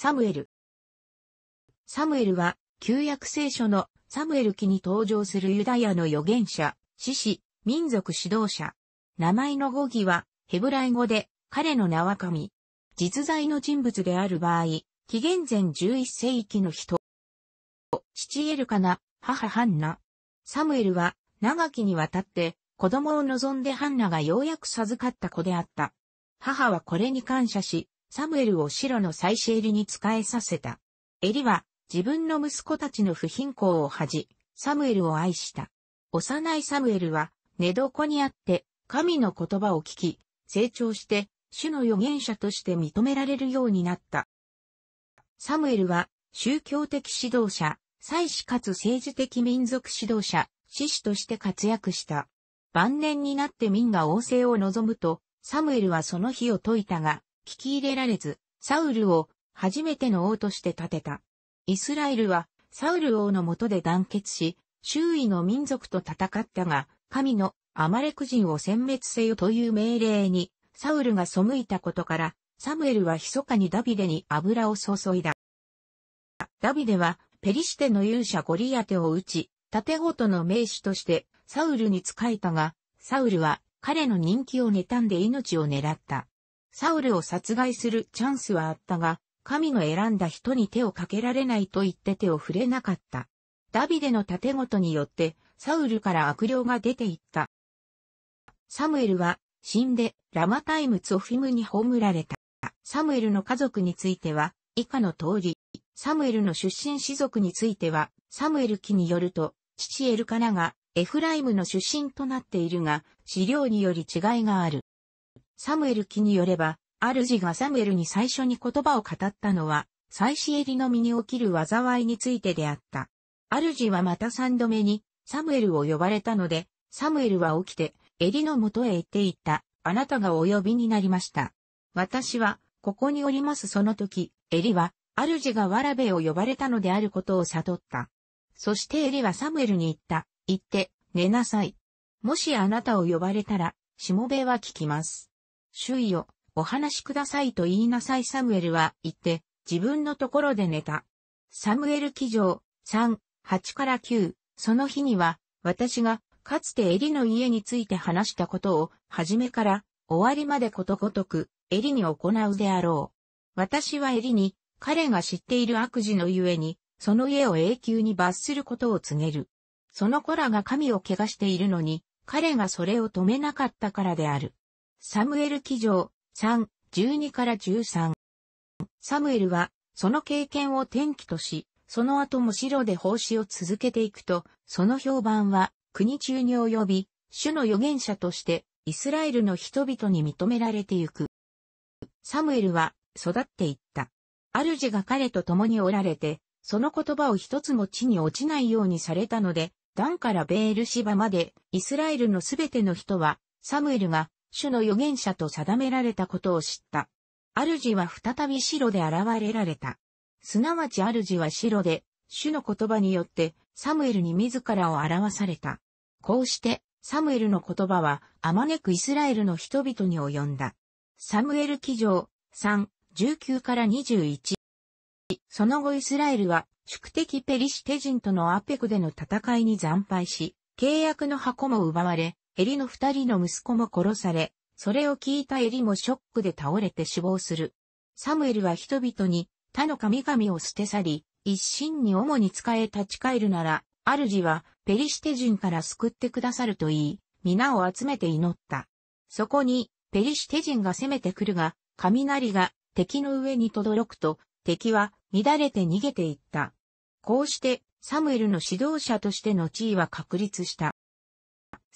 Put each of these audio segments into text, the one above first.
サムエル。サムエルは、旧約聖書のサムエル記に登場するユダヤの預言者、獅子、民族指導者。名前の語義は、ヘブライ語で、彼の名は神。実在の人物である場合、紀元前11世紀の人。父エルカナ、母ハンナ。サムエルは、長きにわたって、子供を望んでハンナがようやく授かった子であった。母はこれに感謝し、サムエルを白の祭祀エリに仕えさせた。エリは自分の息子たちの不貧困を恥じ、サムエルを愛した。幼いサムエルは寝床にあって神の言葉を聞き、成長して主の預言者として認められるようになった。サムエルは宗教的指導者、祭司かつ政治的民族指導者、士子として活躍した。晩年になって民が王政を望むと、サムエルはその日を解いたが、聞き入れられず、サウルを初めての王として建てた。イスラエルはサウル王のもとで団結し、周囲の民族と戦ったが、神のアマレク人を殲滅せよという命令に、サウルが背いたことから、サムエルは密かにダビデに油を注いだ。ダビデは、ペリシテの勇者ゴリアテを打ち、盾ごとの名手として、サウルに仕えたが、サウルは彼の人気を妬んで命を狙った。サウルを殺害するチャンスはあったが、神の選んだ人に手をかけられないと言って手を触れなかった。ダビデの盾ごとによって、サウルから悪霊が出ていった。サムエルは、死んで、ラマタイムツオフィムに葬られた。サムエルの家族については、以下の通り、サムエルの出身氏族については、サムエル記によると、父エルカナが、エフライムの出身となっているが、資料により違いがある。サムエル記によれば、主がサムエルに最初に言葉を語ったのは、妻子エリの身に起きる災いについてであった。主はまた三度目に、サムエルを呼ばれたので、サムエルは起きて、エリの元へ行っていった。あなたがお呼びになりました。私は、ここにおりますその時、エリは、主がわらべを呼ばれたのであることを悟った。そしてエリはサムエルに言った。行って、寝なさい。もしあなたを呼ばれたら、しもべは聞きます。周囲をお話しくださいと言いなさいサムエルは言って、自分のところで寝た。サムエル記上、3、8から9、その日には、私が、かつてエリの家について話したことを、初めから、終わりまでことごとく、エリに行うであろう。私はエリに、彼が知っている悪事のゆえに、その家を永久に罰することを告げる。その子らが神を怪我しているのに、彼がそれを止めなかったからである。サムエル記上3、12から13。サムエルは、その経験を転機とし、その後も白で奉仕を続けていくと、その評判は国中に及び、主の預言者としてイスラエルの人々に認められてゆく。サムエルは育っていった。主が彼と共におられて、その言葉を一つも地に落ちないようにされたので、ダンからベールシバまでイスラエルのすべての人は、サムエルが主の預言者と定められたことを知った。主は再び白で現れられた。すなわち主は白で、主の言葉によって、サムエルに自らを表された。こうして、サムエルの言葉は、あまねくイスラエルの人々に及んだ。サムエル記上、3、19から21。その後イスラエルは、宿敵ペリシテ人とのアペクでの戦いに惨敗し、契約の箱も奪われ、エリの二人の息子も殺され、それを聞いたエリもショックで倒れて死亡する。サムエルは人々に他の神々を捨て去り、一心に主に仕え立ち返るなら、主はペリシテ人から救ってくださると言い、皆を集めて祈った。そこに、ペリシテ人が攻めてくるが、雷が敵の上に轟くと、敵は乱れて逃げていった。こうして、サムエルの指導者としての地位は確立した。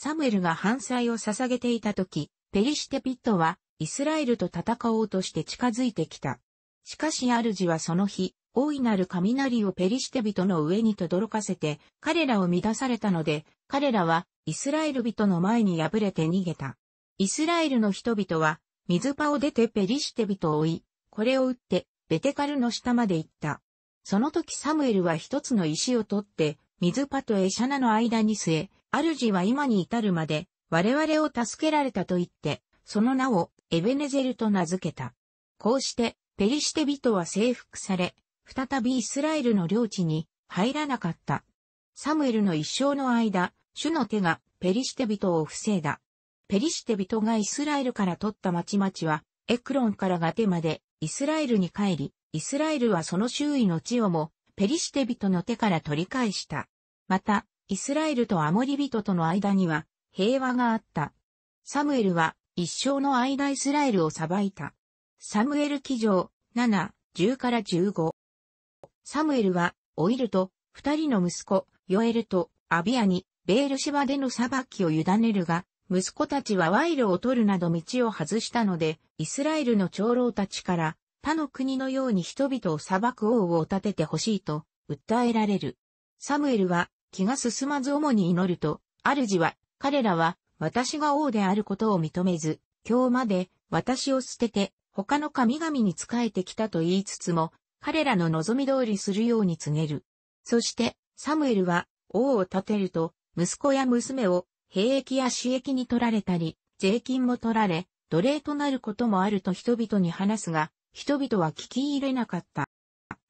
サムエルが反罪を捧げていた時、ペリシテピットはイスラエルと戦おうとして近づいてきた。しかし主はその日、大いなる雷をペリシテ人の上に轟かせて、彼らを乱されたので、彼らはイスラエル人の前に敗れて逃げた。イスラエルの人々は、水パを出てペリシテ人を追い、これを打って、ベテカルの下まで行った。その時サムエルは一つの石を取って、水パとエシャナの間に据え、主は今に至るまで、我々を助けられたと言って、その名をエベネゼルと名付けた。こうして、ペリシテ人は征服され、再びイスラエルの領地に入らなかった。サムエルの一生の間、主の手がペリシテ人を防いだ。ペリシテ人がイスラエルから取った町々は、エクロンからガテまでイスラエルに帰り、イスラエルはその周囲の地をもペリシテ人の手から取り返した。また、イスラエルとアモリ人との間には平和があった。サムエルは一生の間イスラエルを裁いた。サムエル記上7、10から15。サムエルはオイルと二人の息子、ヨエルとアビアにベールシバでの裁きを委ねるが、息子たちは賄賂を取るなど道を外したので、イスラエルの長老たちから他の国のように人々を裁く王を立ててほしいと訴えられる。サムエルは気が進まず主に祈ると、主は、彼らは、私が王であることを認めず、今日まで、私を捨てて、他の神々に仕えてきたと言いつつも、彼らの望み通りするように告げる。そして、サムエルは、王を立てると、息子や娘を、兵役や私役に取られたり、税金も取られ、奴隷となることもあると人々に話すが、人々は聞き入れなかった。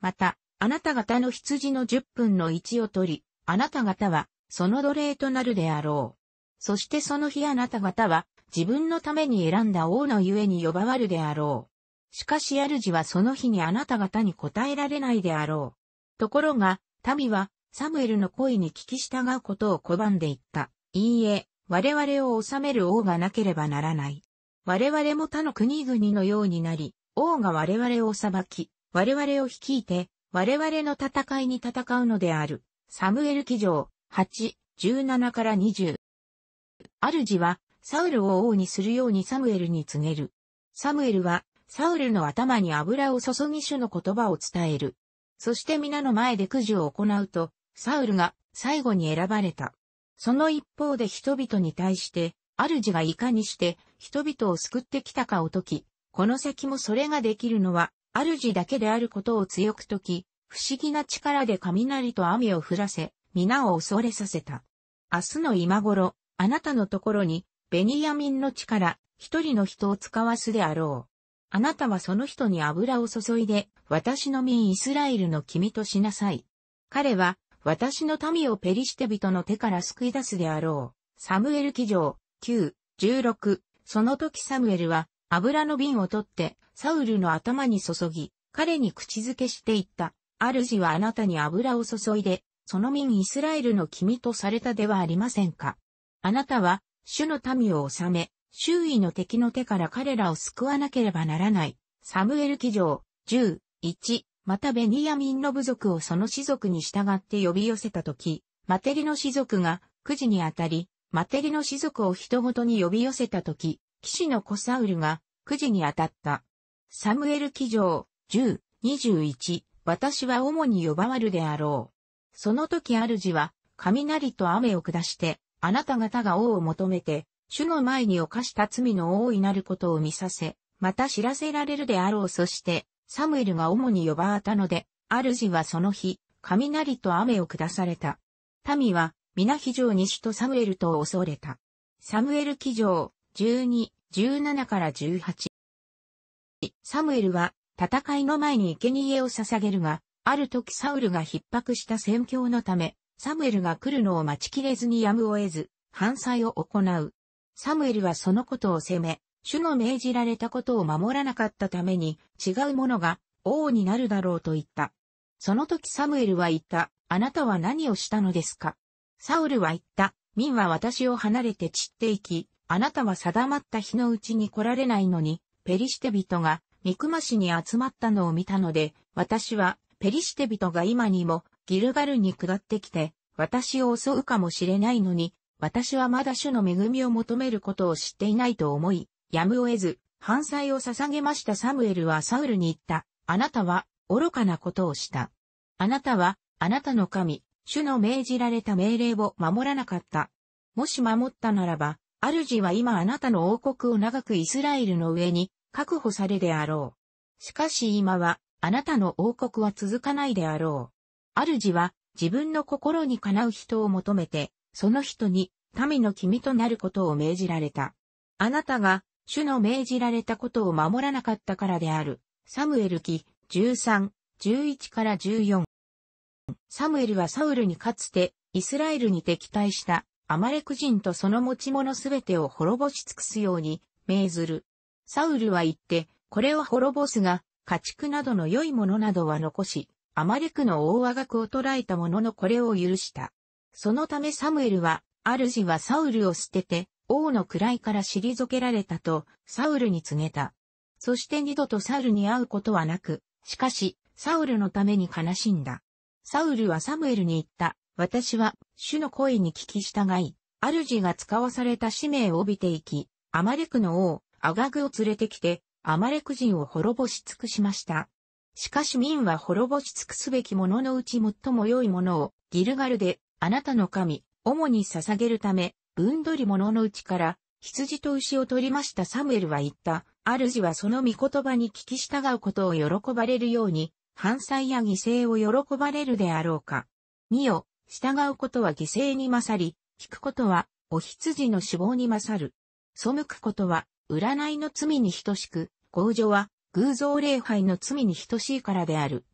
また、あなた方の羊の10分の1を取り、あなた方は、その奴隷となるであろう。そしてその日あなた方は、自分のために選んだ王のゆえに呼ばわるであろう。しかし主はその日にあなた方に答えられないであろう。ところが、民は、サムエルの声に聞き従うことを拒んでいった。いいえ、我々を治める王がなければならない。我々も他の国々のようになり、王が我々を裁き、我々を率いて、我々の戦いに戦うのである。サムエル記上、8、17から20。主は、サウルを王にするようにサムエルに告げる。サムエルは、サウルの頭に油を注ぎ主の言葉を伝える。そして皆の前でくじを行うと、サウルが最後に選ばれた。その一方で人々に対して、主がいかにして人々を救ってきたかを解き、この先もそれができるのは、主だけであることを強く解き、不思議な力で雷と雨を降らせ、皆を恐れさせた。明日の今頃、あなたのところに、ベニヤミンの力、一人の人を使わすであろう。あなたはその人に油を注いで、私の民イスラエルの君としなさい。彼は、私の民をペリシテ人の手から救い出すであろう。サムエル記上、9、16、その時サムエルは、油の瓶を取って、サウルの頭に注ぎ、彼に口づけしていった。主はあなたに油を注いで、その民イスラエルの君とされたではありませんか。あなたは、主の民を治め、周囲の敵の手から彼らを救わなければならない。サムエル記上、10、1、またベニヤミンの部族をその士族に従って呼び寄せたとき、マテリの士族が、くじにあたり、マテリの士族を人ごとに呼び寄せたとき、騎士のコサウルが、くじに当たった。サムエル記上、10、21、私は主に呼ばわるであろう。その時主は、雷と雨を下して、あなた方が王を求めて、主の前に犯した罪の大いなることを見させ、また知らせられるであろう。そして、サムエルが主に呼ばわたので、主はその日、雷と雨を下された。民は、皆非常に主とサムエルとを恐れた。サムエル記上、12、17から18。サムエルは、戦いの前に生贄を捧げるが、ある時サウルが逼迫した戦況のため、サムエルが来るのを待ちきれずにやむを得ず、反祭を行う。サムエルはそのことを責め、主の命じられたことを守らなかったために、違う者が王になるだろうと言った。その時サムエルは言った、あなたは何をしたのですかサウルは言った、民は私を離れて散っていき、あなたは定まった日のうちに来られないのに、ペリシテ人が肉間市に集まったのを見たので、私はペリシテ人が今にもギルガルに下ってきて、私を襲うかもしれないのに、私はまだ主の恵みを求めることを知っていないと思い、やむを得ず、反祭を捧げましたサムエルはサウルに言った。あなたは愚かなことをした。あなたは、あなたの神、主の命じられた命令を守らなかった。もし守ったならば、主は今あなたの王国を長くイスラエルの上に確保されであろう。しかし今は、あなたの王国は続かないであろう。主は、自分の心にかなう人を求めて、その人に、民の君となることを命じられた。あなたが、主の命じられたことを守らなかったからである。サムエル記13、11から14。サムエルはサウルにかつて、イスラエルに敵対した、アマレク人とその持ち物すべてを滅ぼし尽くすように、命ずる。サウルは言って、これを滅ぼすが、家畜などの良いものなどは残し、アマレクの大和学を捕らえたもののこれを許した。そのためサムエルは、主はサウルを捨てて、王の位から退けられたと、サウルに告げた。そして二度とサウルに会うことはなく、しかし、サウルのために悲しんだ。サウルはサムエルに言った。私は、主の声に聞き従い、主が使わされた使命を帯びていき、アマレクの王、アガグを連れてきて、アマレク人を滅ぼし尽くしました。しかし民は滅ぼし尽くすべきもののうち最も良いものを、ギルガルで、あなたの神、主に捧げるため、うんどりもののうちから、羊と牛を取りましたサムエルは言った。主はその御言葉に聞き従うことを喜ばれるように、犯罪や犠牲を喜ばれるであろうか。見よ、従うことは犠牲に勝り、聞くことは、お羊の死亡に勝る。背くことは、占いの罪に等しく、強女は偶像礼拝の罪に等しいからである。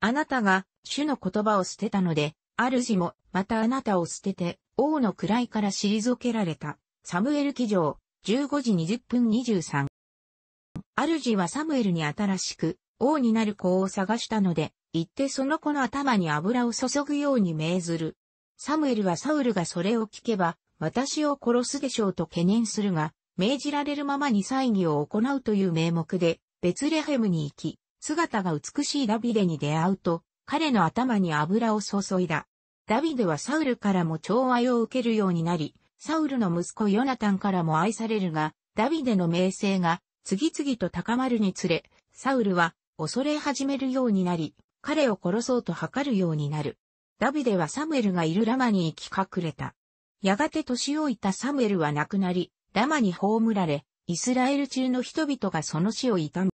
あなたが主の言葉を捨てたので、主もまたあなたを捨てて王の位から退けられた。サムエル記上15時20分23。主はサムエルに新しく王になる子を探したので、行ってその子の頭に油を注ぐように命ずる。サムエルはサウルがそれを聞けば、私を殺すでしょうと懸念するが、命じられるままに祭儀を行うという名目で、ベツレヘムに行き、姿が美しいダビデに出会うと、彼の頭に油を注いだ。ダビデはサウルからも寵愛を受けるようになり、サウルの息子ヨナタンからも愛されるが、ダビデの名声が次々と高まるにつれ、サウルは恐れ始めるようになり、彼を殺そうと図るようになる。ダビデはサムエルがいるラマに行き隠れた。やがて年老いたサムエルは亡くなり、ラマに葬られ、イスラエル中の人々がその死を悼む。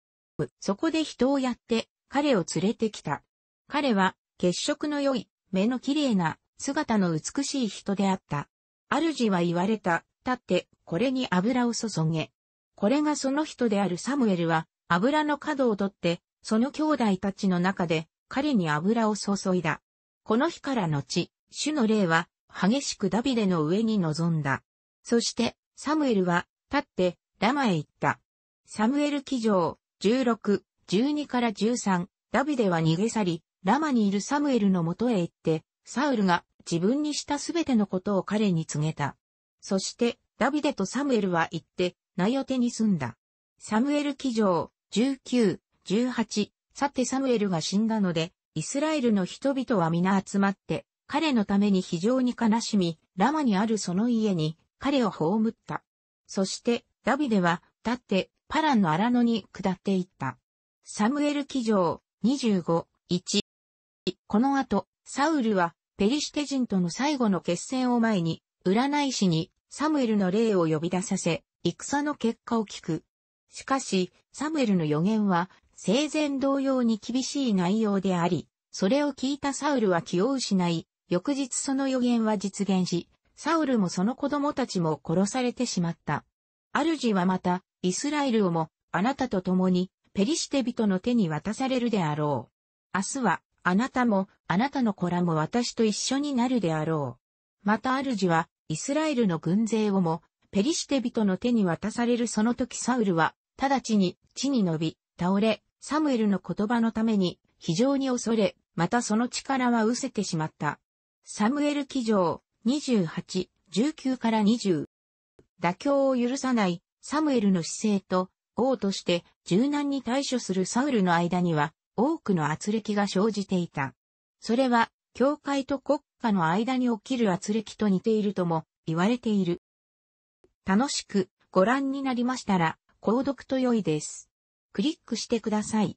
そこで人をやって、彼を連れてきた。彼は、血色の良い、目の綺麗な、姿の美しい人であった。主は言われた、立って、これに油を注げ。これがその人であるサムエルは、油の角を取って、その兄弟たちの中で、彼に油を注いだ。この日から後、主の霊は、激しくダビデの上に臨んだ。そして、サムエルは、立って、ラマへ行った。サムエル記上、16、12から13、ダビデは逃げ去り、ラマにいるサムエルのもとへ行って、サウルが自分にしたすべてのことを彼に告げた。そして、ダビデとサムエルは行って、ナヨテに住んだ。サムエル記上、19、18、さてサムエルが死んだので、イスラエルの人々は皆集まって、彼のために非常に悲しみ、ラマにあるその家に彼を葬った。そして、ダビデは、立って、パランの荒野に下っていった。サムエル記上、25、1。この後、サウルは、ペリシテ人との最後の決戦を前に、占い師に、サムエルの霊を呼び出させ、戦の結果を聞く。しかし、サムエルの予言は、生前同様に厳しい内容であり、それを聞いたサウルは気を失い、翌日その予言は実現し、サウルもその子供たちも殺されてしまった。主はまた、イスラエルをも、あなたと共に、ペリシテ人の手に渡されるであろう。明日は、あなたも、あなたの子らも私と一緒になるであろう。また主は、イスラエルの軍勢をも、ペリシテ人の手に渡されるその時サウルは、直ちに、地に伸び、倒れ、サムエルの言葉のために、非常に恐れ、またその力は失せてしまった。サムエル騎上、28、19から20。妥協を許さないサムエルの姿勢と王として柔軟に対処するサウルの間には多くの圧力が生じていた。それは教会と国家の間に起きる圧力と似ているとも言われている。楽しくご覧になりましたら、購読と良いです。クリックしてください。